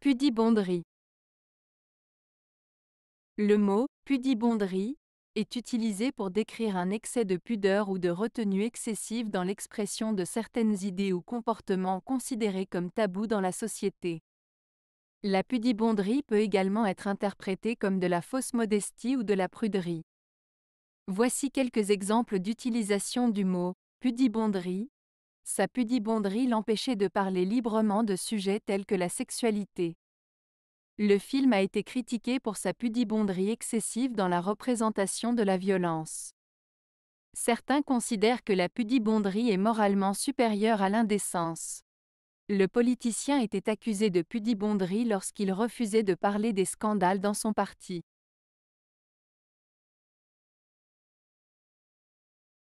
Pudibonderie. Le mot pudibonderie est utilisé pour décrire un excès de pudeur ou de retenue excessive dans l'expression de certaines idées ou comportements considérés comme tabous dans la société. La pudibonderie peut également être interprétée comme de la fausse modestie ou de la pruderie. Voici quelques exemples d'utilisation du mot pudibonderie sa pudibonderie l'empêchait de parler librement de sujets tels que la sexualité. Le film a été critiqué pour sa pudibonderie excessive dans la représentation de la violence. Certains considèrent que la pudibonderie est moralement supérieure à l'indécence. Le politicien était accusé de pudibonderie lorsqu'il refusait de parler des scandales dans son parti.